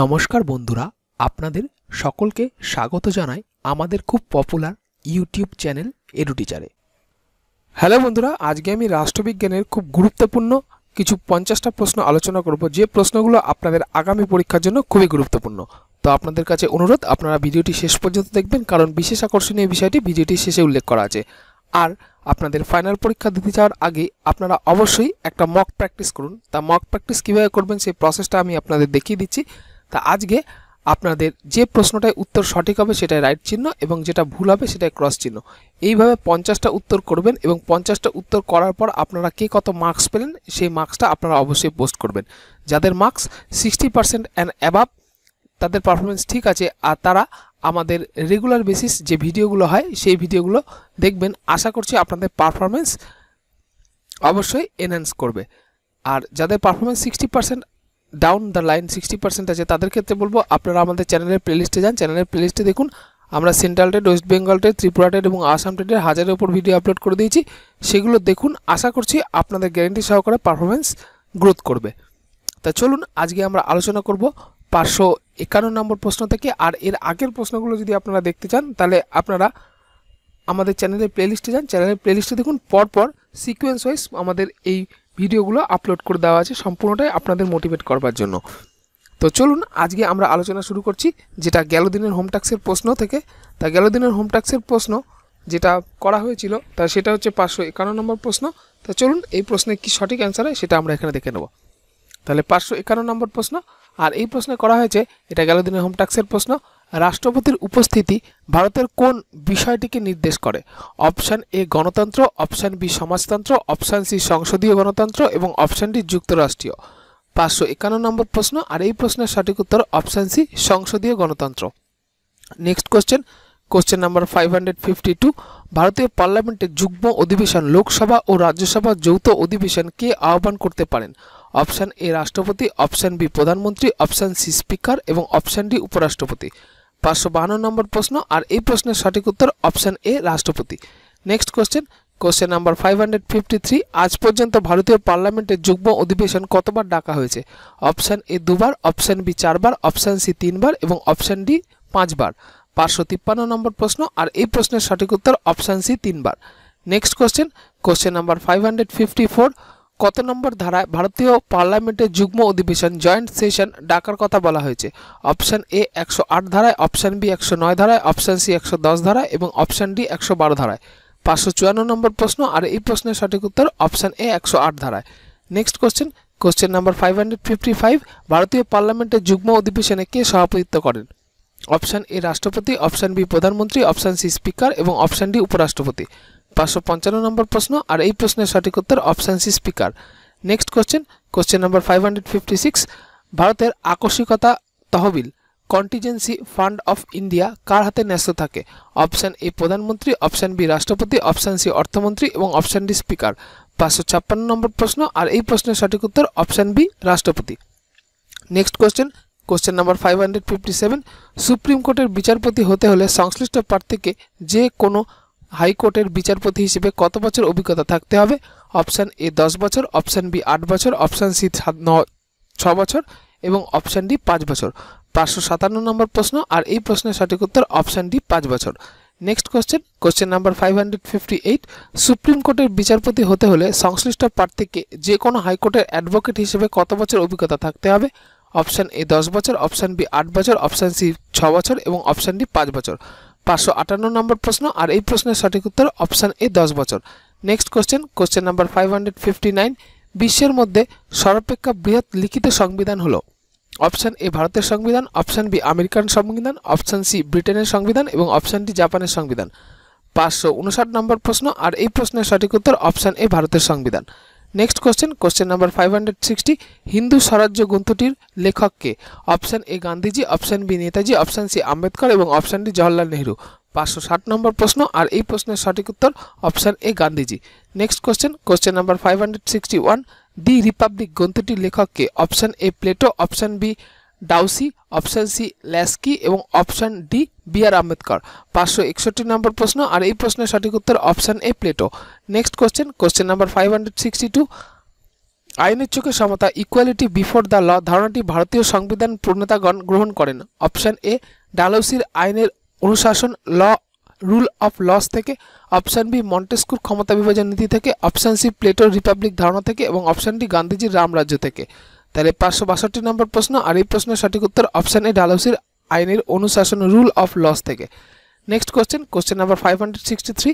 নমস্কার বন্ধুরা আপনাদের সকলকে স্বাগত জানাই আমাদের খুব পপুলার ইউটিউব চ্যানেল এডুটিচারে হ্যালো বন্ধুরা আজকে আমি রাষ্ট্রবিজ্ঞানের খুব গুরুত্বপূর্ণ কিছু পঞ্চাশটা প্রশ্ন আলোচনা করব যে প্রশ্নগুলো আপনাদের আগামী পরীক্ষার জন্য খুবই গুরুত্বপূর্ণ তো আপনাদের কাছে অনুরোধ আপনারা ভিডিওটি শেষ পর্যন্ত দেখবেন কারণ বিশেষ আকর্ষণীয় বিষয়টি ভিডিওটির শেষে উল্লেখ করা আছে আর আপনাদের ফাইনাল পরীক্ষা দিতে যাওয়ার আগে আপনারা অবশ্যই একটা মক প্র্যাকটিস করুন তা মক প্র্যাকটিস কীভাবে করবেন সেই প্রসেসটা আমি আপনাদের দেখিয়ে দিচ্ছি তা আজকে আপনাদের যে প্রশ্নটায় উত্তর সঠিক হবে সেটাই রাইট চিহ্ন এবং যেটা ভুল হবে সেটাই ক্রস চিহ্ন এইভাবে পঞ্চাশটা উত্তর করবেন এবং পঞ্চাশটা উত্তর করার পর আপনারা কে কত মার্কস পেলেন সেই মার্কসটা আপনারা অবশ্যই পোস্ট করবেন যাদের marks sixty percent and above তাদের পারফরমেন্স ঠিক আছে আর তারা আমাদের রেগুলার বেসিস যে ভিডিওগুলো হয় সেই ভিডিওগুলো দেখবেন আশা করছি আপনাদের পারফরমেন্স অবশ্যই এনহ্যান্স করবে আর যাদের performance sixty percent down the line sixty percent আছে তাদের ক্ষেত্রে বলবো আপনারা আমাদের চ্যানেলের প্লেলিস্টে যান চ্যানেলের প্লেলিস্টে দেখুন আমরা central TET West Bengal TET Tripura TET এবং আসাম টেডের হাজারের ওপর ভিডিও আপলোড করে দিয়েছি সেগুলো দেখুন আশা করছি আপনাদের গ্যারেন্টি সহকারে পারফরমেন্স গ্রোথ করবে তা চলুন আজকে আমরা আলোচনা করব পাঁচশো একান্ন নম্বর প্রশ্ন থেকে আর এর আগের প্রশ্নগুলো যদি আপনারা দেখতে চান তাহলে আপনারা আমাদের চ্যানেলের প্লেলিস্টে যান চ্যানেলের প্লেলিস্টে দেখুন পরপর সিকোয়েন্স ওয়াইজ আমাদের এই ভিডিওগুলো আপলোড করে দেওয়া আছে সম্পূর্ণটাই আপনাদের মোটিভেট করবার জন্য তো চলুন আজকে আমরা আলোচনা শুরু করছি যেটা গেল দিনের হোম ট্যাক্সের প্রশ্ন থেকে তা গেল দিনের হোম ট্যাক্সের প্রশ্ন যেটা করা হয়েছিল তা সেটা হচ্ছে পাঁচশো একান্ন নম্বর প্রশ্ন তা চলুন এই প্রশ্নে কি সঠিক অ্যান্সার হয় সেটা আমরা এখানে দেখে নেব তাহলে পাঁচশো একান্ন নম্বর প্রশ্ন আর এই প্রশ্নে করা হয়েছে এটা গেল দিনের হোম ট্যাক্সের প্রশ্ন রাষ্ট্রপতির উপস্থিতি ভারতের কোন বিষয়টিকে নির্দেশ করে অপশান এ গণতন্ত্র অপশান বি সমাজতন্ত্র অপশান সি সংসদীয় গণতন্ত্র এবং অপশান ডি যুক্তরাষ্ট্রীয় পাঁচশো একান্ন নম্বর প্রশ্ন আর এই প্রশ্নের সঠিক উত্তর অপশান সি সংসদীয় গণতন্ত্র next question question number five hundred fifty two ভারতীয় পার্লামেন্টের যুগ্ম অধিবেশন লোকসভা ও রাজ্যসভা যৌথ অধিবেশন কে আহ্বান করতে পারেন অপশান এ রাষ্ট্রপতি অপশান বি প্রধানমন্ত্রী অপশান সি স্পিকার এবং অপশান ডি উপরাষ্ট্রপতি পাঁচশো বাহান্ন নম্বর প্রশ্ন আর এই প্রশ্নের সঠিক উত্তর অপশান এ রাষ্ট্রপতি next question question number five hundred fifty three আজ পর্যন্ত ভারতীয় পার্লামেন্টের যুগ্ম অধিবেশন কতবার ডাকা হয়েছে অপশান এ দুবার অপশান বি চারবার অপশান সি তিনবার এবং অপশান ডি পাঁচবার পাঁচশো তিপ্পান্ন নম্বর প্রশ্ন আর এই প্রশ্নের সঠিক উত্তর অপশান সি তিনবার next question question number five hundred fifty four কত নম্বর ধারায় ভারতীয় পার্লামেন্টের যুগ্ম অধিবেশন জয়েন্ট সেশন ডাকার কথা বলা হয়েছে অপশান এ একশো আট ধারায় অপশান বি একশো নয় ধারায় অপশান সি একশো দশ ধারায় এবং অপশান ডি একশো বারো ধারায় পাঁচশো চুয়ান্ন নম্বর প্রশ্ন আর এই প্রশ্নের সঠিক উত্তর অপশান এ একশো আট ধারায় next question question number five hundred fifty five ভারতীয় পার্লামেন্টের যুগ্ম অধিবেশনে কে সভাপতিত্ব করেন অপশান এ রাষ্ট্রপতি অপশান বি প্রধানমন্ত্রী অপশান সি স্পিকার এবং অপশান ডি উপরাষ্ট্রপতি পাঁচশো পঞ্চান্ন নম্বর প্রশ্ন আর এই প্রশ্নের সঠিক উত্তর option C speaker next question question number five hundred fifty six ভারতের আকস্মিকতা তহবিল কন্টিজেন্সি ফান্ড অফ ইন্ডিয়া কার হাতে ন্যস্ত থাকে অপশান এ প্রধানমন্ত্রী অপশান বি রাষ্ট্রপতি অপশান সি অর্থমন্ত্রী এবং অপশান ডি স্পিকার পাঁচশো ছাপ্পান্ন নম্বর প্রশ্ন আর এই প্রশ্নের সঠিক উত্তর অপশান বি রাষ্ট্রপতি next question question number five hundred fifty seven supreme কোর্টের বিচারপতি হতে হলে সংশ্লিষ্ট প্রার্থীকে যে কোনো হাইকোর্টের বিচারপতি হিসেবে কত বছর অভিজ্ঞতা থাকতে হবে অপশান এ দশ বছর অপশান বি আট বছর অপশান সি সাত ন ছ বছর এবং অপশান ডি পাঁচ বছর পাঁচশো সাতান্ন নম্বর প্রশ্ন আর এই প্রশ্নের সঠিক উত্তর অপশান ডি পাঁচ বছর next question question number five hundred fifty eight supreme কোর্টের বিচারপতি হতে হলে সংশ্লিষ্ট প্রার্থীকে যে কোনো হাইকোর্টের অ্যাডভোকেট হিসেবে কত বছর অভিজ্ঞতা থাকতে হবে অপশান এ দশ বছর অপশান বি আট বছর অপশান সি ছ বছর এবং অপশান ডি পাঁচ বছর পাঁচশো আটান্ন নম্বর প্রশ্ন আর এই প্রশ্নের সঠিক উত্তর অপশান এ দশ বছর next question question number five hundred fifty nine বিশ্বের মধ্যে সর্বাপেক্ষা বৃহৎ লিখিত সংবিধান হলো অপশান এ ভারতের সংবিধান অপশান বি আমেরিকান সংবিধান অপশান সি ব্রিটেনের সংবিধান এবং অপশান ডি জাপানের সংবিধান পাঁচশো উনষাট নম্বর প্রশ্ন আর এই প্রশ্নের সঠিক উত্তর অপশান এ ভারতের সংবিধান next question question number five hundred sixty Hindu Swarajya গ্রন্থটির লেখককে option A Gandhiji option B Netaji option C Ambedkar এবং অপশান ডি জওয়াহরলাল নেহরু পাঁচশো ষাট নম্বর প্রশ্ন আর এই প্রশ্নের সঠিক উত্তর option A Gandhiji next question question number five hundred sixty one the Republic গ্রন্থটির লেখককে option A Plato option B Dicey option C Laski এবং option D B R Ambedkar পাঁচশো একষট্টি নম্বর প্রশ্ন আর এই প্রশ্নের সঠিক উত্তর option A Plato next question question number five hundred sixty two আইনের চোখে সমতা ইকুয়ালিটি বিফোর দ্য ল ধারণাটি ভারতীয় সংবিধান প্রণেতাগণ গ্রহণ করেন অপশান এ ডালৌসির আইনের অনুশাসন ল রুল অফ লস থেকে অপশান বি মন্টেস্কুর ক্ষমতা বিভাজন নীতি থেকে অপশান সি প্লেটোর রিপাবলিক ধারণা থেকে এবং অপশান ডি গান্ধীজির রামরাজ্য থেকে তাহলে পাঁচশো বাষট্টি নম্বর প্রশ্ন আর এই প্রশ্নের সঠিক উত্তর অপশান এ ডালহৌসির আইনের অনুশাসন রুল অফ লস থেকে next question question number five hundred sixty three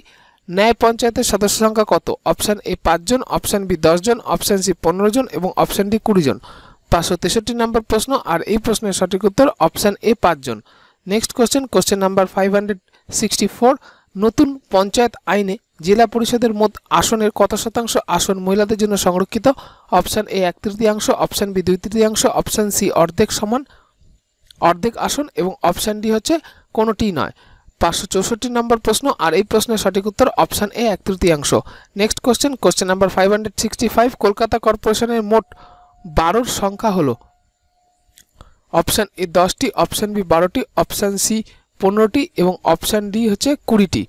ন্যায় পঞ্চায়েতের সদস্য সংখ্যা কত অপশান এ পাঁচজন অপশান বি দশজন অপশান সি পনেরো জন এবং অপশান ডি কুড়ি জন পাঁচশো তেষট্টি নম্বর প্রশ্ন আর এই প্রশ্নের সঠিক উত্তর অপশান এ পাঁচজন next question question number five hundred sixty four নতুন পঞ্চায়েত আইনে জেলা পরিষদের মোট আসনের কত শতাংশ আসন মহিলাদের জন্য সংরক্ষিত অপশান এ এক তৃতীয়াংশ অপশান বি দুই তৃতীয়াংশ অপশান সি অর্ধেক সমান অর্ধেক আসন এবং অপশান ডি হচ্ছে কোনোটি নয় পাঁচশো চৌষট্টি নম্বর প্রশ্ন আর এই প্রশ্নের সঠিক উত্তর অপশান এ এক তৃতীয়াংশ next question question number five hundred sixty five Kolkata কর্পোরেশনের মোট বারোর সংখ্যা হলো অপশান এ দশটি অপশান বি বারোটি অপশান সি পনেরোটি এবং অপশান ডি হচ্ছে কুড়িটি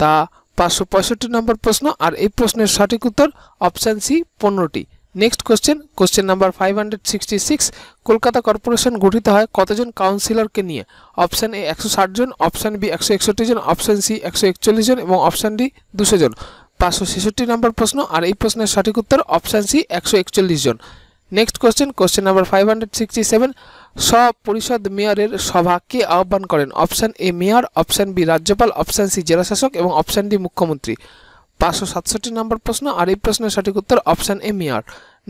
তা পাঁচশো পঁয়ষট্টি নম্বর প্রশ্ন আর এই প্রশ্নের সঠিক উত্তর অপশান সি পনেরোটি next question question number five hundred sixty six Kolkata corporation গঠিত হয় কতজন কাউন্সিলরকে নিয়ে অপশান এ একশো ষাট জন অপশান বি একশো একষট্টি জন অপশান সি একশো একচল্লিশ জন এবং অপশান ডি দুশো জন পাঁচশো ছেষট্টি নম্বর প্রশ্ন আর এই প্রশ্নের সঠিক উত্তর অপশান সি একশো একচল্লিশ জন next question question number five hundred sixty seven পরিষদ মেয়রের সভা কে আহ্বান করেন option A mayor option B রাজ্যপাল অপশান সি জেলাশাসক এবং অপশান ডি মুখ্যমন্ত্রী পাঁচশো সাতষট্টি নম্বর প্রশ্ন আর এই প্রশ্নের সঠিক উত্তর option A mayor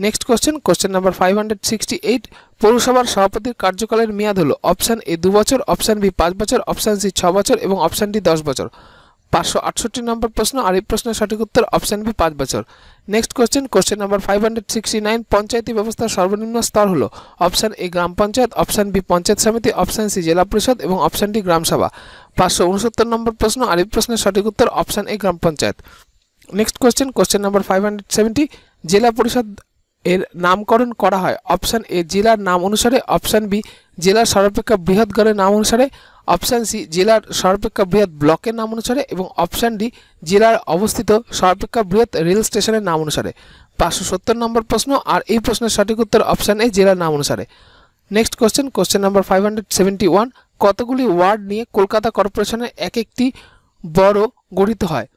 next question question number five hundred sixty eight পৌরসভার সভাপতির কার্যকালের মেয়াদ হলো অপশান এ দু বছর অপশান বি পাঁচ বছর অপশান সি ছ বছর এবং অপশান ডি দশ বছর পাঁচশো আটষট্টি নম্বর প্রশ্ন আর এই প্রশ্নের সঠিক উত্তর অপশান বি পাঁচ বছর next question question number five hundred sixty nine পঞ্চায়েতি ব্যবস্থার সর্বনিম্ন স্তর হল অপশান এ গ্রাম পঞ্চায়েত অপশান বি পঞ্চায়েত সমিতি অপশান সি জেলা পরিষদ এবং অপশান ডি গ্রামসভা পাঁচশো উনসত্তর নম্বর প্রশ্ন আর এই প্রশ্নের সঠিক উত্তর অপশান এ গ্রাম panchayat next question question number five hundred seventy জেলা পরিষদ এর নামকরণ করা হয় অপশান এ জেলার নাম অনুসারে অপশান বি জেলার সর্বাপেক্ষা বৃহৎ গড়ের নাম অনুসারে অপশান সি জেলার সর্বাপেক্ষা বৃহৎ ব্লকের নাম অনুসারে এবং অপশান ডি জেলার অবস্থিত সর্বাপেক্ষা বৃহৎ রেল স্টেশনের নাম অনুসারে পাঁচশো সত্তর নম্বর প্রশ্ন আর এই প্রশ্নের সঠিক উত্তর অপশান এ জেলার নাম অনুসারে next question question number five hundred seventy one কতগুলি ওয়ার্ড নিয়ে কলকাতা কর্পোরেশনের এক একটি বড় গঠিত হয়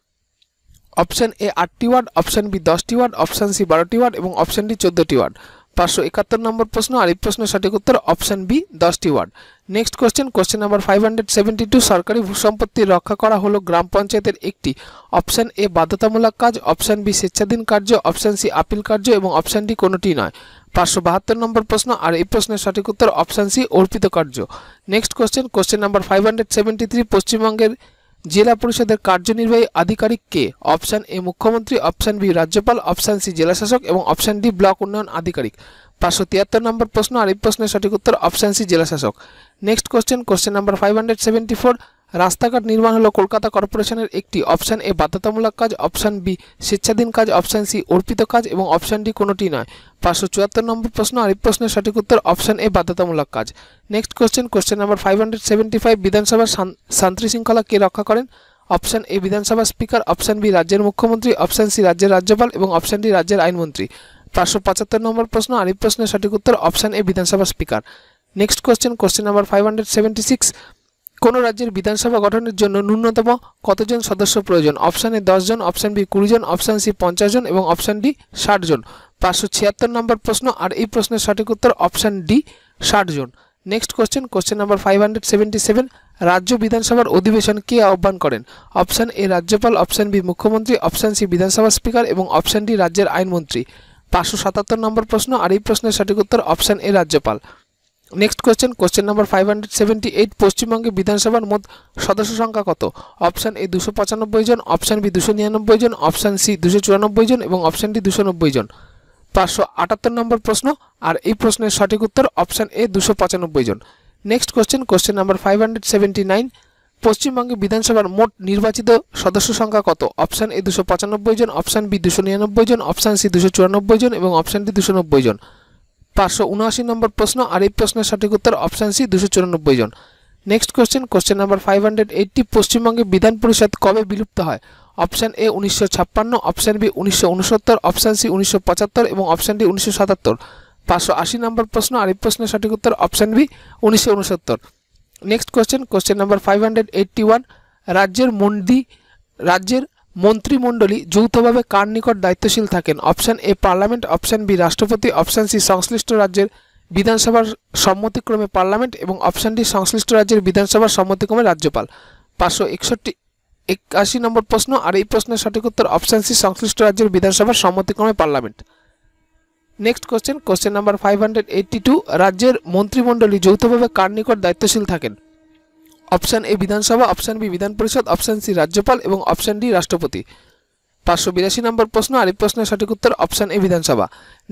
অপশান এ আটটি ওয়ার্ড অপশান বি দশটি ওয়ার্ড অপশান সি বারোটি ওয়ার্ড এবং অপশান ডি চোদ্দটি ওয়ার্ড পাঁচশো একাত্তর নম্বর প্রশ্ন আর এই প্রশ্নের সঠিক উত্তর অপশান বি দশটি ward next question question number five hundred seventy two সরকারি ভূসম্পত্তি রক্ষা করা হলো গ্রাম পঞ্চায়েতের একটি অপশান এ বাধ্যতামূলক কাজ অপশান বি স্বেচ্ছাধীন কার্য অপশান সি আপিল কার্য এবং অপশান ডি কোনোটি নয় পাঁচশো বাহাত্তর নম্বর প্রশ্ন আর এই প্রশ্নের সঠিক উত্তর অপশান সি অর্পিত কার্য next question question number five hundred seventy three পশ্চিমবঙ্গের জেলা পরিষদের কার্যনির্বাহী আধিকারিক কে অপশান এ মুখ্যমন্ত্রী অপশান বি রাজ্যপাল অপশান সি জেলাশাসক এবং অপশান ডি ব্লক উন্নয়ন আধিকারিক পাঁচশো তিয়াত্তর নম্বর প্রশ্ন আর এই প্রশ্নের সঠিক উত্তর অপশান সি জেলাশাসক next question question number five hundred seventy four রাস্তাঘাট নির্মাণ হলো কলকাতা কর্পোরেশনের একটি অপশান এ বাধ্যতামূলক কাজ অপশান বি স্বেচ্ছাধীন কাজ অপশান সি অর্পিত কাজ এবং অপশান ডি কোনোটি নয় পাঁচশো চুয়াত্তর নম্বর প্রশ্ন আর এই প্রশ্নের সঠিক উত্তর অপশান এ বাধ্যতামূলক কাজ next question question number five hundred seventy five বিধানসভার শান্তি শৃঙ্খলা কে রক্ষা করেন অপশান এ বিধানসভার স্পিকার অপশান বি রাজ্যের মুখ্যমন্ত্রী অপশান সি রাজ্যের রাজ্যপাল এবং অপশান ডি রাজ্যের আইনমন্ত্রী পাঁচশো পঁচাত্তর নম্বর প্রশ্ন আর এই প্রশ্নের সঠিক উত্তর অপশান এ বিধানসভার speaker next question question number five hundred seventy six কোনো রাজ্যের বিধানসভা গঠনের জন্য ন্যূনতম কতজন সদস্য প্রয়োজন অপশান এ জন অপশান বি জন অপশান সি পঞ্চাশ জন এবং অপশান ডি ষাট জন পাঁচশো ছিয়াত্তর নম্বর প্রশ্ন আর এই প্রশ্নের সঠিক উত্তর অপশান ডি ষাট জন next question question number five hundred seventy seven রাজ্য বিধানসভার অধিবেশন কে আহ্বান করেন অপশান এ রাজ্যপাল অপশান বি মুখ্যমন্ত্রী অপশান সি বিধানসভা স্পিকার এবং অপশান ডি রাজ্যের আইনমন্ত্রী পাঁচশো সাতাত্তর নম্বর প্রশ্ন আর এই প্রশ্নের সঠিক উত্তর অপশান এ রাজ্যপাল next question question number five hundred seventy eight পশ্চিমবঙ্গে বিধানসভার মোট সদস্য সংখ্যা কত অপশান এ দুশো পঁচানব্বই জন অপশান বি দুশো নিরানব্বই জন অপশান সি দুশো চুরানব্বই জন এবং অপশান ডি দুশো নব্বই জন পাঁচশো আটাত্তর নম্বর প্রশ্ন আর এই প্রশ্নের সঠিক উত্তর অপশান এ দুশো পঁচানব্বই জন next question question number five hundred seventy nine পশ্চিমবঙ্গে বিধানসভার মোট নির্বাচিত সদস্য সংখ্যা কত অপশান এ দুশো পঁচানব্বই জন অপশান বি দুশো নিরানব্বই জন অপশান সি দুশো চুরানব্বই জন এবং অপশান ডি দুশো নব্বই জন পাঁচশো উনআশি নম্বর প্রশ্ন আর এই প্রশ্নের সঠিক উত্তর অপশান সি দুশো চুরানব্বই জন next question question number five hundred eighty পশ্চিমবঙ্গে বিধান পরিষদ কবে বিলুপ্ত হয় অপশান এ উনিশশো ছাপ্পান্ন অপশান বি উনিশশো উনসত্তর অপশান সি উনিশশো পঁচাত্তর এবং অপশান ডি উনিশশো সাতাত্তর পাঁচশো আশি নম্বর প্রশ্ন আর এই প্রশ্নের সঠিক উত্তর অপশান বি উনিশশো উনসত্তর next question question number five hundred eighty one রাজ্যের মন্ডি রাজ্যের মন্ত্রীমণ্ডলী যৌথভাবে কার নিকট দায়িত্বশীল থাকেন option A parliament option B রাষ্ট্রপতি অপশান সি সংশ্লিষ্ট রাজ্যের বিধানসভার সম্মতিক্রমে পার্লামেন্ট এবং অপশান ডি সংশ্লিষ্ট রাজ্যের বিধানসভার সম্মতিক্রমে রাজ্যপাল পাঁচশো একষট্টি একাশি নম্বর প্রশ্ন আর এই প্রশ্নের সঠিক উত্তর অপশান সি সংশ্লিষ্ট রাজ্যের বিধানসভার সম্মতিক্রমে parliament next question question number five hundred eighty two রাজ্যের মন্ত্রীমণ্ডলী যৌথভাবে কার নিকট দায়িত্বশীল থাকেন অপশান এ বিধানসভা অপশান বি বিধান পরিষদ অপশান সি রাজ্যপাল এবং অপশান ডি রাষ্ট্রপতি পাঁচশো বিরাশি নম্বর প্রশ্ন আর এই প্রশ্নের সঠিক উত্তর অপশান এ বিধানসভা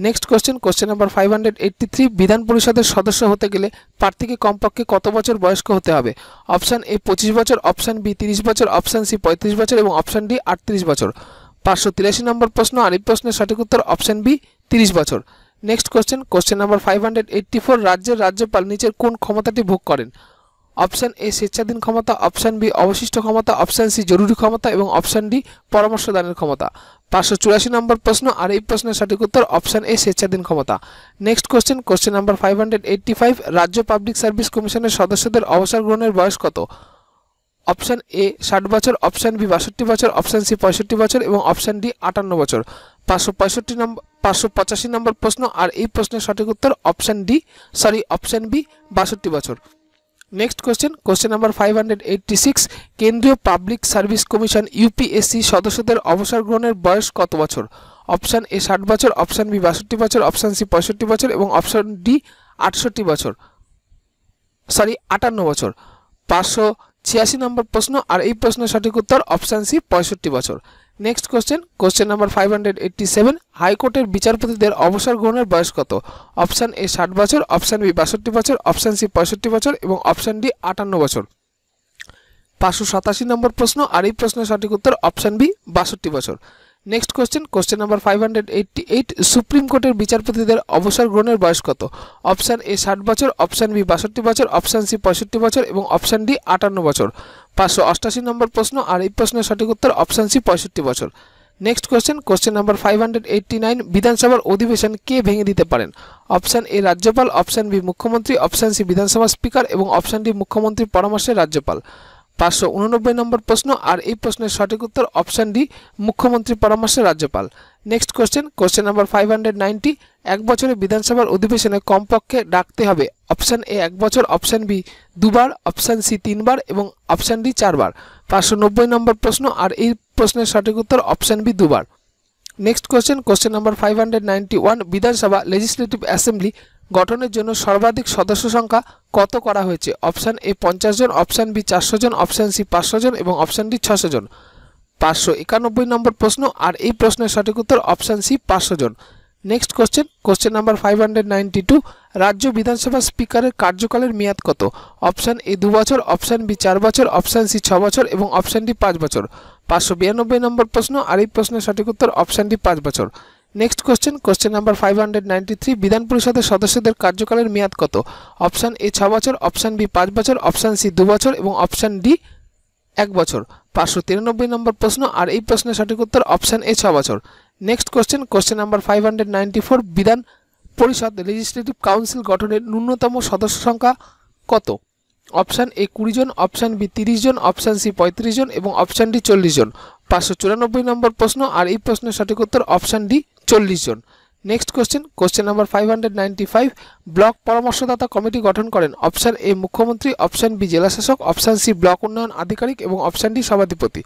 next question question number five hundred eighty three বিধান পরিষদের সদস্য হতে গেলে প্রার্থীকে কমপক্ষে কত বছর বয়স্ক হতে হবে অপশান এ পঁচিশ বছর অপশান বি তিরিশ বছর অপশান সি পঁয়ত্রিশ বছর এবং অপশান ডি আটত্রিশ বছর পাঁচশো তিরাশি নম্বর প্রশ্ন আর এই প্রশ্নের সঠিক উত্তর অপশান বি তিরিশ বছর next question question number five hundred eighty four রাজ্যের রাজ্যপাল নিচের কোন ক্ষমতাটি ভোগ করেন অপশান এ স্বেচ্ছাধীন ক্ষমতা অপশান বি অবশিষ্ট ক্ষমতা অপশান সি জরুরি ক্ষমতা এবং অপশান ডি পরামর্শদানের ক্ষমতা পাঁচশো চুরাশি নম্বর প্রশ্ন আর এই প্রশ্নের সঠিক উত্তর অপশান এ স্বেচ্ছাধীন ক্ষমতা next question question number five hundred eighty five রাজ্য পাবলিক সার্ভিস কমিশনের সদস্যদের অবসর গ্রহণের বয়স কত অপশান এ ষাট বছর অপশান বি বাষট্টি বছর অপশান সি পঁয়ষট্টি বছর এবং অপশান ডি আটান্ন বছর পাঁচশো পঁয়ষট্টি নম্বর পাঁচশো পঁচাশি নম্বর প্রশ্ন আর এই প্রশ্নের সঠিক উত্তর option D sorry option B বাষট্টি বছর next question question number five কেন্দ্রীয় পাবলিক সার্ভিস কমিশন ইউপিএসসি সদস্যদের অবসর গ্রহণের বয়স কত বছর অপশান এ ষাট বছর অপশান বি বাষট্টি বছর অপশান সি পঁয়ষট্টি বছর এবং অপশান ডি আটষট্টি বছর সরি আটান্ন বছর পাঁচশো ছিয়াশি নম্বর প্রশ্ন আর এই প্রশ্নের সঠিক উত্তর অপশান সি পঁয়ষট্টি বছর next question question number five hundred eighty seven হাইকোর্টের বিচারপতিদের অবসর গ্রহণের বয়স কত অপশান এ ষাট বছর অপশান বি বাষট্টি বছর অপশান সি পঁয়ষট্টি বছর এবং অপশান ডি আটান্ন বছর পাঁচশো সাতাশি নম্বর প্রশ্ন আর এই প্রশ্নের সঠিক উত্তর অপশান বি বাষট্টি বছর next question question number five hundred eight supreme কোর্টের বিচারপতিদের অবসর গ্রহণের বয়স কত অপশান এ ষাট বছর অপশান বি বাষট্টি বছর অপশান সি পঁয়ষট্টি বছর এবং অপশান ডি আটান্ন বছর পাঁচশো অষ্টাশি নম্বর প্রশ্ন আর এই প্রশ্নের সঠিক উত্তর অপশান সি পঁয়ষট্টি বছর next question question number five hundred eighty nine বিধানসভার অধিবেশন কে ভেঙে দিতে পারেন অপশান এ রাজ্যপাল অপশান বি মুখ্যমন্ত্রী অপশান সি বিধানসভা স্পিকার এবং অপশান ডি মুখ্যমন্ত্রীর পরামর্শে রাজ্যপাল পাঁচশো উননব্বই নম্বর প্রশ্ন আর এই প্রশ্নের সঠিক উত্তর অপশান ডি মুখ্যমন্ত্রী পরামর্শে রাজ্যপাল next question question number five hundred ninety এক বছরে বিধানসভার অধিবেশনে কমপক্ষে ডাকতে হবে অপশান এ এক বছর অপশান বি দুবার অপশান সি তিনবার এবং অপশান ডি চারবার পাঁচশো নব্বই নম্বর প্রশ্ন আর এই প্রশ্নের সঠিক উত্তর অপশান বি দুবার next question question number five hundred one বিধানসভা লেজিসলেটিভ অ্যাসেম্বলি গঠনের জন্য সর্বাধিক সদস্য সংখ্যা কত করা হয়েছে অপশান এ পঞ্চাশ জন অপশান বি চারশো জন অপশান সি পাঁচশো জন এবং অপশান ডি ছশো জন পাঁচশো একানব্বই নম্বর প্রশ্ন আর এই প্রশ্নের সঠিক উত্তর অপশান সি পাঁচশো জন next question question number five hundred ninety two রাজ্য বিধানসভা স্পিকারের কার্যকালের মেয়াদ কত অপশান এ দু বছর অপশান বি চার বছর অপশান সি ছ বছর এবং অপশান ডি পাঁচ বছর পাঁচশো বিরানব্বই নম্বর প্রশ্ন আর এই প্রশ্নের সঠিক উত্তর অপশান ডি পাঁচ বছর next question question number five hundred ninety three বিধান পরিষদের সদস্যদের কার্যকালের মেয়াদ কত অপশান এ ছ বছর অপশান বি পাঁচ বছর অপশান সি দু বছর এবং অপশান ডি এক বছর পাঁচশো তিরানব্বই নম্বর প্রশ্ন আর এই প্রশ্নের সঠিক উত্তর অপশান এ ছ বছর next question question number five hundred ninety four বিধান পরিষদ লেজিসলেটিভ কাউন্সিল গঠনের ন্যূনতম সদস্য সংখ্যা কত অপশান এ কুড়ি জন অপশান বি তিরিশ জন অপশান সি পঁয়ত্রিশ জন এবং অপশান ডি চল্লিশ জন পাঁচশো চুরানব্বই নম্বর প্রশ্ন আর এই প্রশ্নের সঠিক উত্তর অপশান ডি চল্লিশ জন next question question number five hundred ninety five block পরামর্শদাতা কমিটি গঠন করেন অপশান এ মুখ্যমন্ত্রী অপশান বি জেলাশাসক অপশান সি ব্লক উন্নয়ন আধিকারিক এবং অপশান ডি সভাধিপতি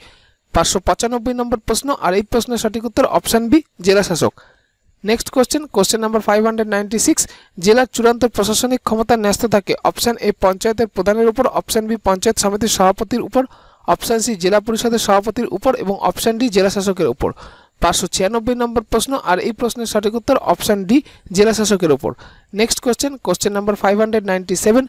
পাঁচশো পঁচানব্বই নম্বর প্রশ্ন আর এই প্রশ্নের সঠিক উত্তর অপশান বি জেলাশাসক next question question number five hundred ninety six জেলার চূড়ান্ত প্রশাসনিক ক্ষমতা ন্যস্ত থাকে অপশান এ পঞ্চায়েতের প্রধানের উপর অপশান বি পঞ্চায়েত সমিতির সভাপতির উপর অপশান সি জেলা পরিষদের সভাপতির উপর এবং অপশান ডি জেলাশাসকের উপর পাঁচশো ছিয়ানব্বই নম্বর প্রশ্ন আর এই প্রশ্নের সঠিক উত্তর অপশান ডি জেলা শাসকের ওপর next question question number five hundred ninety seven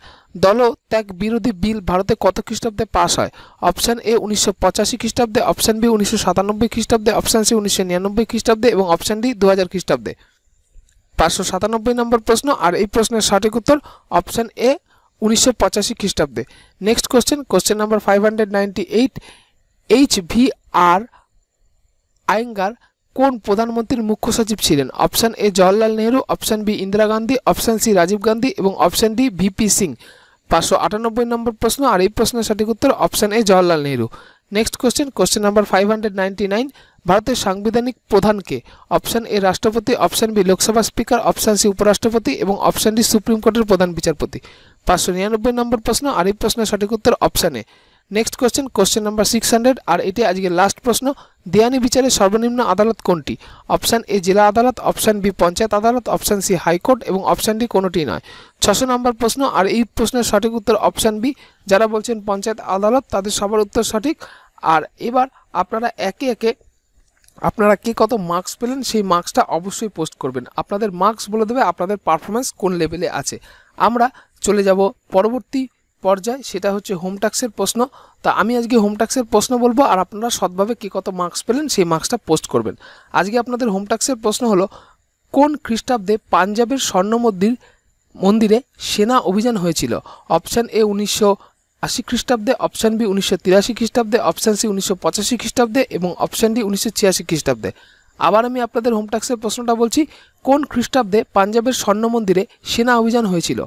বিরোধী বিল ভারতে কত খ্রিস্টাব্দে পাস হয় অপশান এ উনিশশো পঁচাশি খ্রিস্টাব্দে অপশান বি উনিশশো সাতানব্বই খ্রিস্টাব্দে অপশান সি উনিশশো নিরানব্বই খ্রিস্টাব্দে এবং অপশান ডি দু হাজার খ্রিস্টাব্দে পাঁচশো সাতানব্বই নম্বর প্রশ্ন আর এই প্রশ্নের সঠিক উত্তর অপশান এ উনিশশো পঁচাশি খ্রিস্টাব্দে next question question number five hundred ninety eight H V R Iyengar কোন প্রধানমন্ত্রীর মুখ্য সচিব ছিলেন option A Jawaharlal Nehru option B Indira Gandhi option C Rajiv Gandhi এবং অপশান ডি ভিপি সিং পাঁচশো আটানব্বই নম্বর প্রশ্ন আর এই প্রশ্নের সঠিক উত্তর option A Jawaharlal Nehru next question question number five hundred ninety nine ভারতের সাংবিধানিক প্রধানকে অপশান এ রাষ্ট্রপতি option B Lok Sabha speaker option C উপরাষ্ট্রপতি এবং অপশান ডি সুপ্রিম কোর্টের প্রধান বিচারপতি পাঁচশো নিরানব্বই নম্বর প্রশ্ন আর এই প্রশ্নের সঠিক উত্তর option A next question question number six hundred আর এটি আজকে লাস্ট প্রশ্ন দেয়ানি বিচারে সর্বনিম্ন আদালত কোনটি অপশান এ জেলা আদালত অপশান বি পঞ্চায়েত আদালত অপশান সি হাইকোর্ট এবং অপশান ডি কোনোটি নয় ছশো নম্বর প্রশ্ন আর এই প্রশ্নের সঠিক উত্তর অপশান বি যারা বলছেন পঞ্চায়েত আদালত তাদের সবার উত্তর সঠিক আর এবার আপনারা একে একে আপনারা কে কত মার্কস পেলেন সেই মার্কসটা অবশ্যই পোস্ট করবেন আপনাদের মার্কস বলে দেবে আপনাদের পারফরমেন্স কোন লেভেলে আছে আমরা চলে যাব পরবর্তী পর্যায় সেটা হচ্ছে হোম প্রশ্ন তা আমি আজকে হোম প্রশ্ন বলবো আর আপনারা সৎভাবে কী কত মার্কস পেলেন সেই মার্কসটা পোস্ট করবেন আজকে আপনাদের হোম প্রশ্ন হলো কোন খ্রিস্টাব্দে পাঞ্জাবের স্বর্ণ মন্দির মন্দিরে সেনা অভিযান হয়েছিল অপশান এ উনিশশো আশি খ্রিস্টাব্দে অপশান বি উনিশশো তিরাশি খ্রিস্টাব্দে অপশান সি উনিশশো পঁচাশি খ্রিস্টাব্দে এবং অপশান ডি উনিশশো ছিয়াশি খ্রিস্টাব্দে আবার আমি আপনাদের হোম প্রশ্নটা বলছি কোন খ্রিস্টাব্দে পাঞ্জাবের স্বর্ণ মন্দিরে সেনা অভিযান হয়েছিল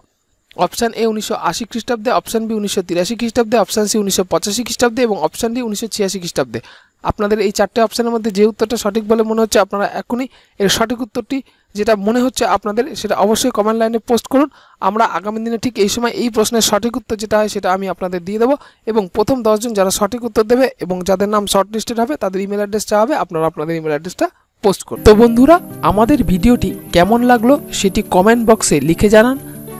অপশান এ উনিশশো আশি খ্রিস্টাব্দে অপশান বি উনিশশো তিরাশি খ্রিস্টাব্দে অপশান সি উনিশশো পঁচাশি খ্রিস্টাব্দে এবং অপশান ডি উনিশশো ছিয়াশি খ্রিস্টাব্দে আপনাদের এই চারটে অপশানের মধ্যে যে উত্তরটা সঠিক বলে মনে হচ্ছে আপনারা এখনই এর সঠিক উত্তরটি যেটা মনে হচ্ছে আপনাদের সেটা অবশ্যই কমেন্ট লাইনে পোস্ট করুন আমরা আগামী দিনে ঠিক এই সময় এই প্রশ্নের সঠিক উত্তর যেটা হয় সেটা আমি আপনাদের দিয়ে দেবো এবং প্রথম দশজন যারা সঠিক উত্তর দেবে এবং যাদের নাম শর্ট লিস্টেড হবে তাদের ইমেল অ্যাড্রেসটা হবে আপনারা আপনাদের ইমেল অ্যাড্রেসটা পোস্ট করুন তো বন্ধুরা আমাদের ভিডিওটি কেমন লাগলো সেটি কমেন্ট বক্সে লিখে জানান